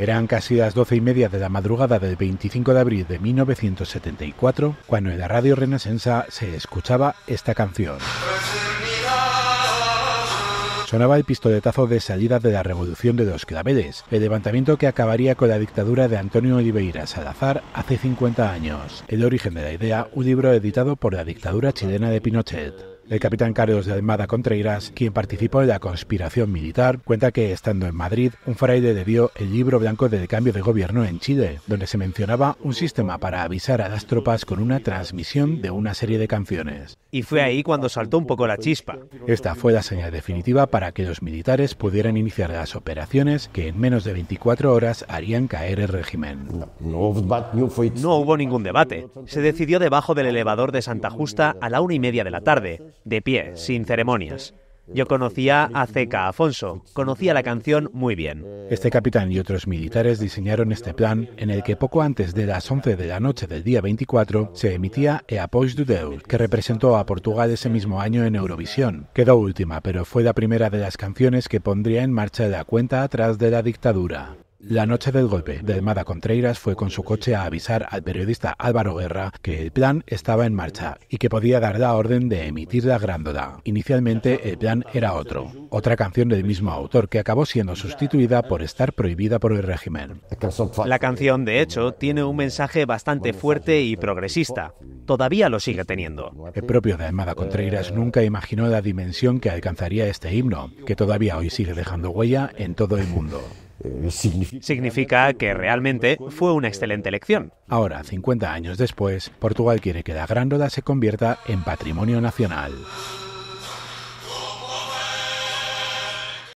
Eran casi las doce y media de la madrugada del 25 de abril de 1974 cuando en la radio renacensa se escuchaba esta canción. Sonaba el pistoletazo de salida de la Revolución de los Claveles, el levantamiento que acabaría con la dictadura de Antonio Oliveira Salazar hace 50 años. El origen de la idea, un libro editado por la dictadura chilena de Pinochet. El capitán Carlos de Almada Contreras, quien participó en la conspiración militar, cuenta que estando en Madrid, un fraile debió el libro blanco del cambio de gobierno en Chile, donde se mencionaba un sistema para avisar a las tropas con una transmisión de una serie de canciones y fue ahí cuando saltó un poco la chispa. Esta fue la señal definitiva para que los militares pudieran iniciar las operaciones que en menos de 24 horas harían caer el régimen. No hubo ningún debate. Se decidió debajo del elevador de Santa Justa a la una y media de la tarde, de pie, sin ceremonias. Yo conocía a Zeca Afonso, conocía la canción muy bien. Este capitán y otros militares diseñaron este plan en el que poco antes de las 11 de la noche del día 24 se emitía E apoche du que representó a Portugal ese mismo año en Eurovisión. Quedó última, pero fue la primera de las canciones que pondría en marcha la cuenta atrás de la dictadura. La noche del golpe, Delmada Contreiras fue con su coche a avisar al periodista Álvaro Guerra que el plan estaba en marcha y que podía dar la orden de emitir la grándola. Inicialmente el plan era otro, otra canción del mismo autor que acabó siendo sustituida por estar prohibida por el régimen. La canción, de hecho, tiene un mensaje bastante fuerte y progresista. Todavía lo sigue teniendo. El propio Delmada Contreiras nunca imaginó la dimensión que alcanzaría este himno, que todavía hoy sigue dejando huella en todo el mundo. Eh, significa que realmente fue una excelente elección. Ahora, 50 años después, Portugal quiere que la Grándola se convierta en patrimonio nacional.